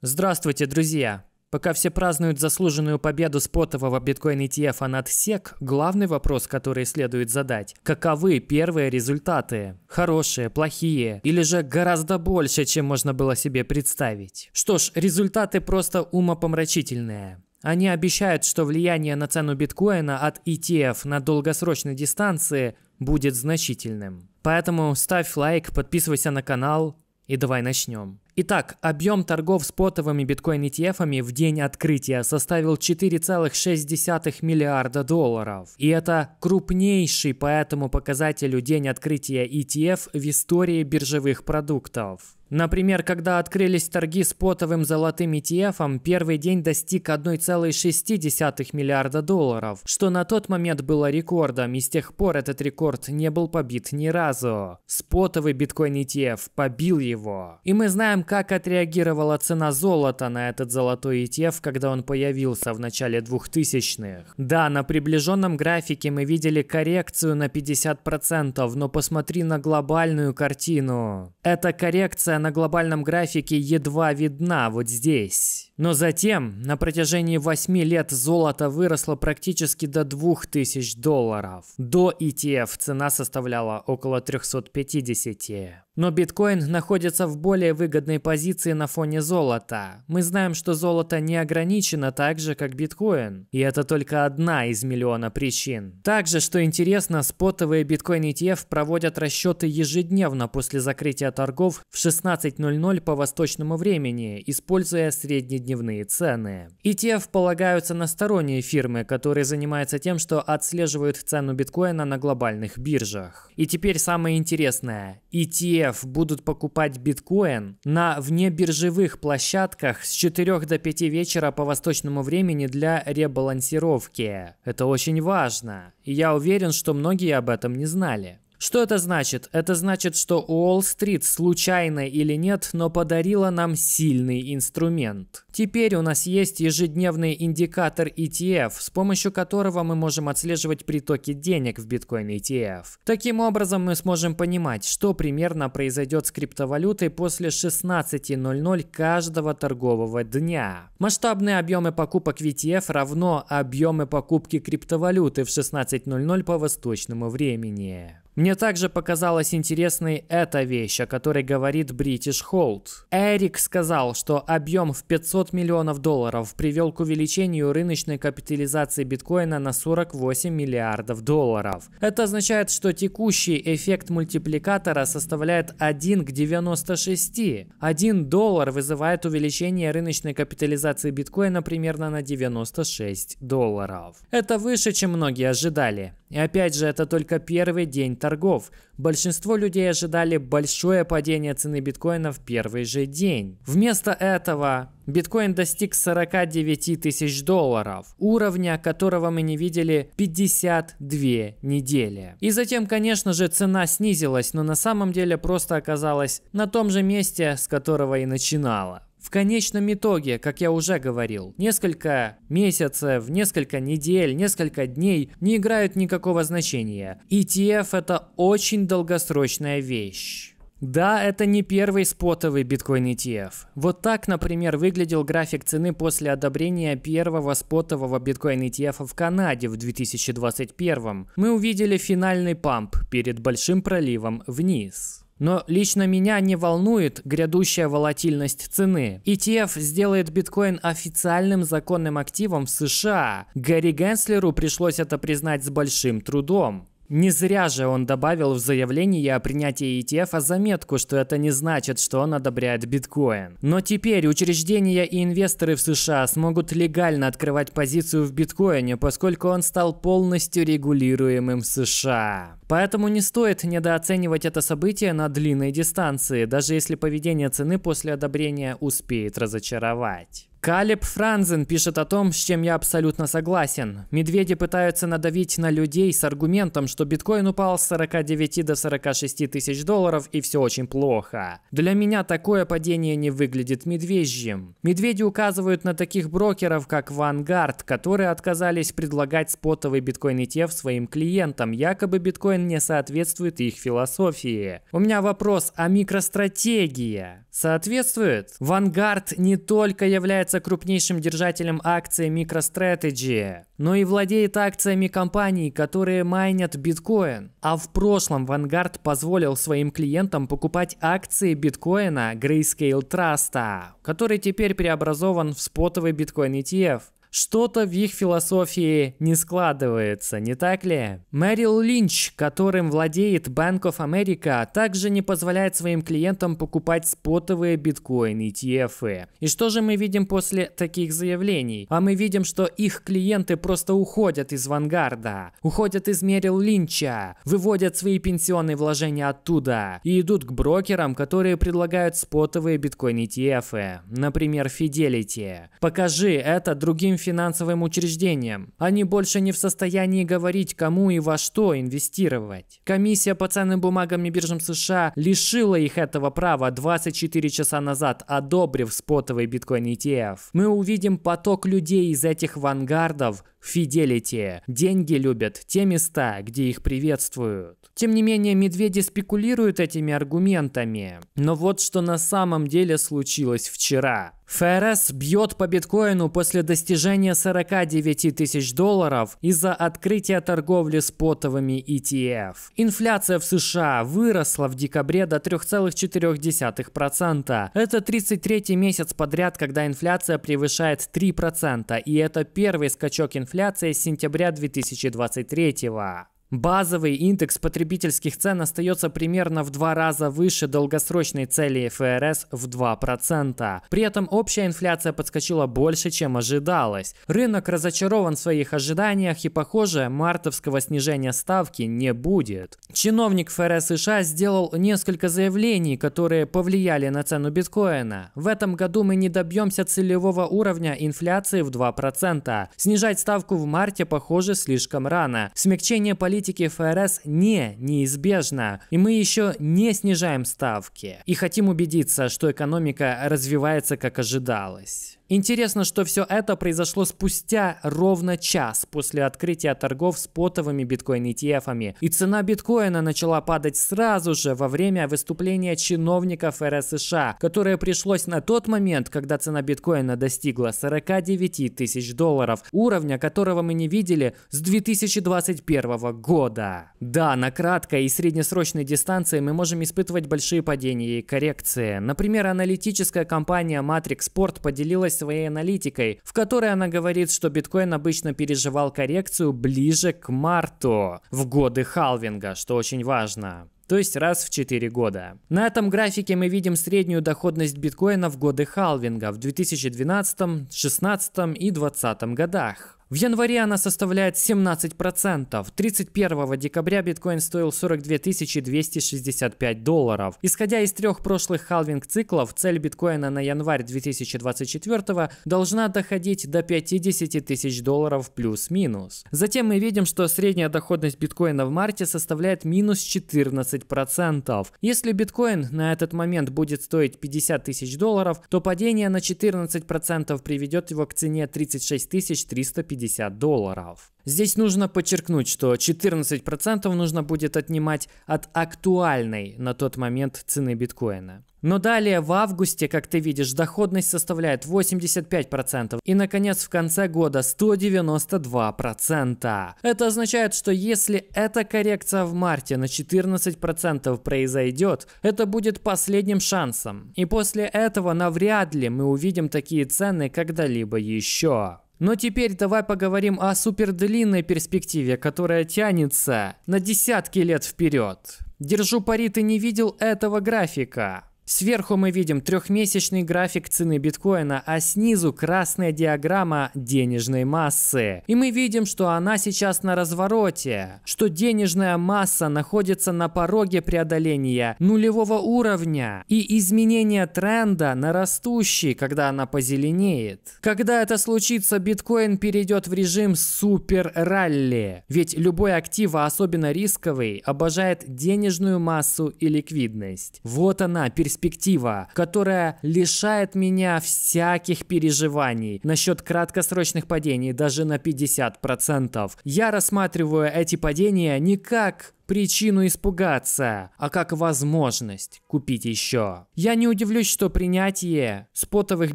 Здравствуйте, друзья! Пока все празднуют заслуженную победу спотового биткоин ETF над SEC, главный вопрос, который следует задать – каковы первые результаты? Хорошие, плохие или же гораздо больше, чем можно было себе представить? Что ж, результаты просто умопомрачительные. Они обещают, что влияние на цену биткоина от ETF на долгосрочной дистанции будет значительным. Поэтому ставь лайк, подписывайся на канал, и давай начнем. Итак, объем торгов спотовыми биткоин-ETF в день открытия составил 4,6 миллиарда долларов. И это крупнейший по этому показателю день открытия ETF в истории биржевых продуктов. Например, когда открылись торги с потовым золотым ETF, первый день достиг 1,6 миллиарда долларов, что на тот момент было рекордом, и с тех пор этот рекорд не был побит ни разу. Спотовый биткоин ETF побил его. И мы знаем, как отреагировала цена золота на этот золотой ETF, когда он появился в начале 2000-х. Да, на приближенном графике мы видели коррекцию на 50%, но посмотри на глобальную картину. Эта коррекция на глобальном графике едва видна вот здесь. Но затем на протяжении 8 лет золото выросло практически до 2000 долларов. До ETF цена составляла около 350. Но биткоин находится в более выгодной позиции на фоне золота. Мы знаем, что золото не ограничено так же, как биткоин. И это только одна из миллиона причин. Также, что интересно, спотовые биткоин ETF проводят расчеты ежедневно после закрытия торгов в 16.00 по восточному времени, используя средний дневные цены. ETF полагаются на сторонние фирмы, которые занимаются тем, что отслеживают цену биткоина на глобальных биржах. И теперь самое интересное. ETF будут покупать биткоин на внебиржевых площадках с 4 до 5 вечера по восточному времени для ребалансировки. Это очень важно. И я уверен, что многие об этом не знали. Что это значит? Это значит, что Уолл-стрит, случайно или нет, но подарила нам сильный инструмент. Теперь у нас есть ежедневный индикатор ETF, с помощью которого мы можем отслеживать притоки денег в биткоин ETF. Таким образом, мы сможем понимать, что примерно произойдет с криптовалютой после 16.00 каждого торгового дня. Масштабные объемы покупок в ETF равно объемы покупки криптовалюты в 16.00 по восточному времени. Мне также показалась интересной эта вещь, о которой говорит British Hold. Эрик сказал, что объем в 500 миллионов долларов привел к увеличению рыночной капитализации биткоина на 48 миллиардов долларов. Это означает, что текущий эффект мультипликатора составляет 1 к 96. 1 доллар вызывает увеличение рыночной капитализации биткоина примерно на 96 долларов. Это выше, чем многие ожидали. И опять же, это только первый день торгов. Большинство людей ожидали большое падение цены биткоина в первый же день. Вместо этого биткоин достиг 49 тысяч долларов, уровня которого мы не видели 52 недели. И затем, конечно же, цена снизилась, но на самом деле просто оказалась на том же месте, с которого и начинала. В конечном итоге, как я уже говорил, несколько месяцев, несколько недель, несколько дней не играют никакого значения. ETF это очень долгосрочная вещь. Да, это не первый спотовый биткоин ETF. Вот так, например, выглядел график цены после одобрения первого спотового биткоин ETF в Канаде в 2021. Мы увидели финальный памп перед большим проливом вниз. Но лично меня не волнует грядущая волатильность цены. ETF сделает биткоин официальным законным активом в США. Гарри Генслеру пришлось это признать с большим трудом. Не зря же он добавил в заявление о принятии ETF заметку, что это не значит, что он одобряет биткоин. Но теперь учреждения и инвесторы в США смогут легально открывать позицию в биткоине, поскольку он стал полностью регулируемым в США. Поэтому не стоит недооценивать это событие на длинной дистанции, даже если поведение цены после одобрения успеет разочаровать. Калеб Франзен пишет о том, с чем я абсолютно согласен. Медведи пытаются надавить на людей с аргументом, что биткоин упал с 49 до 46 тысяч долларов и все очень плохо. Для меня такое падение не выглядит медвежьим. Медведи указывают на таких брокеров, как Vanguard, которые отказались предлагать спотовый биткоин ETF своим клиентам, якобы биткоин не соответствует их философии. У меня вопрос, а микростратегия? соответствует? Vanguard не только является крупнейшим держателем акций MicroStrategy, но и владеет акциями компаний, которые майнят биткоин. А в прошлом Vanguard позволил своим клиентам покупать акции биткоина Grayscale Trust, который теперь преобразован в спотовый биткоин ETF. Что-то в их философии не складывается, не так ли? Мэрил Линч, которым владеет Bank of America, также не позволяет своим клиентам покупать спотовые биткоины и ETF. Э. И что же мы видим после таких заявлений? А мы видим, что их клиенты просто уходят из Вангарда, уходят из Мэрил Линча, выводят свои пенсионные вложения оттуда и идут к брокерам, которые предлагают спотовые биткоин ETF, э. например, Fidelity. Покажи это другим финансовым учреждениям. Они больше не в состоянии говорить, кому и во что инвестировать. Комиссия по ценным бумагам и биржам США лишила их этого права 24 часа назад, одобрив спотовый биткоин ETF. Мы увидим поток людей из этих вангардов в Fidelity. Деньги любят те места, где их приветствуют. Тем не менее, медведи спекулируют этими аргументами. Но вот что на самом деле случилось вчера. ФРС бьет по биткоину после достижения 49 тысяч долларов из-за открытия торговли спотовыми ETF. Инфляция в США выросла в декабре до 3,4%. Это 33 месяц подряд, когда инфляция превышает 3%, и это первый скачок инфляции с сентября 2023 года. Базовый индекс потребительских цен остается примерно в два раза выше долгосрочной цели ФРС в 2%. При этом общая инфляция подскочила больше, чем ожидалось. Рынок разочарован в своих ожиданиях и, похоже, мартовского снижения ставки не будет. Чиновник ФРС США сделал несколько заявлений, которые повлияли на цену биткоина. В этом году мы не добьемся целевого уровня инфляции в 2%. Снижать ставку в марте, похоже, слишком рано. Смягчение политики политики ФРС не неизбежна, и мы еще не снижаем ставки и хотим убедиться, что экономика развивается как ожидалось. Интересно, что все это произошло спустя ровно час после открытия торгов с потовыми биткоин-ETF. ами И цена биткоина начала падать сразу же во время выступления чиновников РС США, которое пришлось на тот момент, когда цена биткоина достигла 49 тысяч долларов, уровня которого мы не видели с 2021 года. Да, на краткой и среднесрочной дистанции мы можем испытывать большие падения и коррекции. Например, аналитическая компания Matrix Sport поделилась своей аналитикой, в которой она говорит, что биткоин обычно переживал коррекцию ближе к марту в годы халвинга, что очень важно то есть раз в 4 года. На этом графике мы видим среднюю доходность биткоина в годы халвинга в 2012, 2016 и 2020 годах. В январе она составляет 17%. 31 декабря биткоин стоил 42 265 долларов. Исходя из трех прошлых халвинг-циклов, цель биткоина на январь 2024 должна доходить до 50 тысяч долларов плюс-минус. Затем мы видим, что средняя доходность биткоина в марте составляет минус 14%. Если биткоин на этот момент будет стоить 50 тысяч долларов, то падение на 14% приведет его к цене 36 350 50 долларов. Здесь нужно подчеркнуть, что 14% нужно будет отнимать от актуальной на тот момент цены биткоина. Но далее в августе, как ты видишь, доходность составляет 85% и, наконец, в конце года 192%. Это означает, что если эта коррекция в марте на 14% произойдет, это будет последним шансом. И после этого навряд ли мы увидим такие цены когда-либо еще. Но теперь давай поговорим о супердлинной перспективе, которая тянется на десятки лет вперед. Держу пари, ты не видел этого графика. Сверху мы видим трехмесячный график цены биткоина, а снизу красная диаграмма денежной массы. И мы видим, что она сейчас на развороте, что денежная масса находится на пороге преодоления нулевого уровня и изменения тренда на растущий, когда она позеленеет. Когда это случится, биткоин перейдет в режим супер ралли, ведь любой актив, а особенно рисковый, обожает денежную массу и ликвидность. Вот она, перспектива перспектива, которая лишает меня всяких переживаний насчет краткосрочных падений даже на 50%. Я рассматриваю эти падения не как причину испугаться, а как возможность купить еще. Я не удивлюсь, что принятие спотовых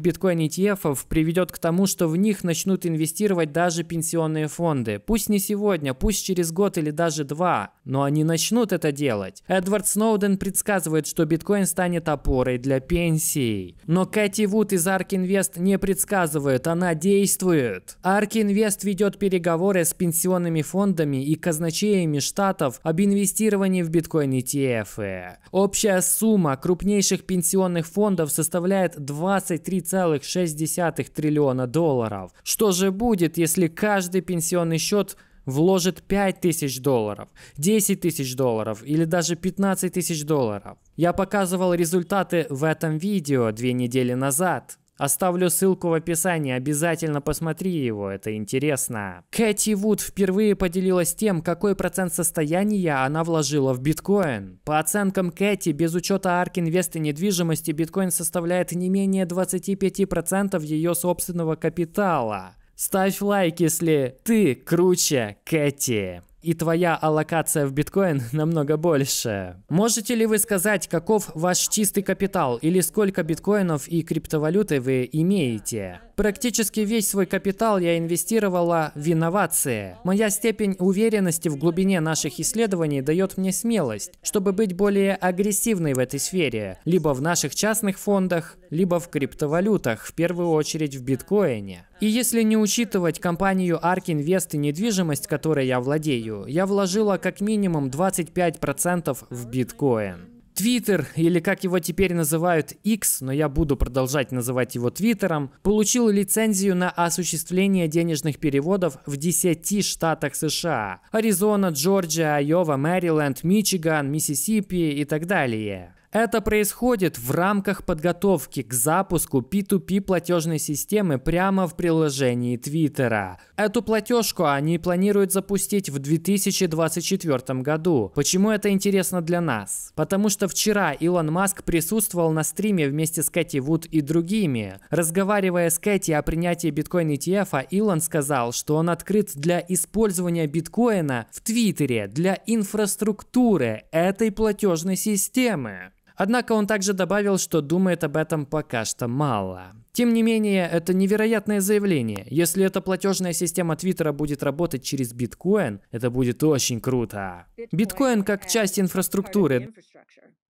биткоин-ETF приведет к тому, что в них начнут инвестировать даже пенсионные фонды. Пусть не сегодня, пусть через год или даже два, но они начнут это делать. Эдвард Сноуден предсказывает, что биткоин станет опорой для пенсий. Но Кэти Вуд из ARK Invest не предсказывает, она действует. ARK Invest ведет переговоры с пенсионными фондами и казначеями штатов об инвестировании в биткоин ETF. Э. Общая сумма крупнейших пенсионных фондов составляет 23,6 триллиона долларов. Что же будет, если каждый пенсионный счет вложит 5 тысяч долларов, 10 тысяч долларов или даже 15 тысяч долларов. Я показывал результаты в этом видео две недели назад. Оставлю ссылку в описании, обязательно посмотри его, это интересно. Кэти Вуд впервые поделилась тем, какой процент состояния она вложила в биткоин. По оценкам Кэти, без учета арк инвеста недвижимости, биткоин составляет не менее 25% ее собственного капитала. Ставь лайк, если ты круче Кэти и твоя аллокация в биткоин намного больше. Можете ли вы сказать, каков ваш чистый капитал или сколько биткоинов и криптовалюты вы имеете? Практически весь свой капитал я инвестировала в инновации. Моя степень уверенности в глубине наших исследований дает мне смелость, чтобы быть более агрессивной в этой сфере, либо в наших частных фондах, либо в криптовалютах, в первую очередь в биткоине. И если не учитывать компанию ARK Invest и недвижимость, которой я владею, я вложила как минимум 25% в биткоин. Твиттер, или как его теперь называют X, но я буду продолжать называть его Твиттером, получил лицензию на осуществление денежных переводов в 10 штатах США – Аризона, Джорджия, Айова, Мэриленд, Мичиган, Миссисипи и так далее. Это происходит в рамках подготовки к запуску P2P платежной системы прямо в приложении Твиттера. Эту платежку они планируют запустить в 2024 году. Почему это интересно для нас? Потому что вчера Илон Маск присутствовал на стриме вместе с Кэти Вуд и другими. Разговаривая с Кэти о принятии биткоин ETF, Илон сказал, что он открыт для использования биткоина в Твиттере для инфраструктуры этой платежной системы. Однако он также добавил, что думает об этом пока что мало. Тем не менее, это невероятное заявление. Если эта платежная система Твиттера будет работать через биткоин, это будет очень круто. Биткоин как часть инфраструктуры.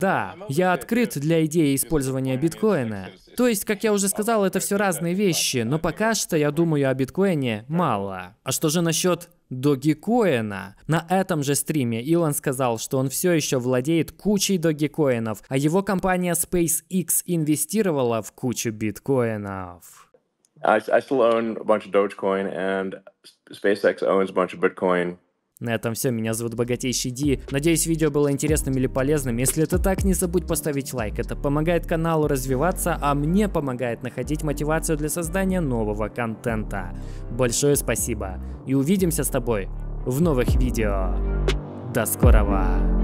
Да, а я открыт для идеи использования биткоина. То есть, как я уже сказал, это все разные вещи, но пока что я думаю о биткоине мало. А что же насчет Догикоина. На этом же стриме Илон сказал, что он все еще владеет кучей догикоинов, а его компания SpaceX инвестировала в кучу биткоинов. I, I still own a bunch of Dogecoin and SpaceX owns a bunch of Bitcoin. На этом все, меня зовут Богатейший Ди. Надеюсь, видео было интересным или полезным. Если это так, не забудь поставить лайк. Это помогает каналу развиваться, а мне помогает находить мотивацию для создания нового контента. Большое спасибо. И увидимся с тобой в новых видео. До скорого!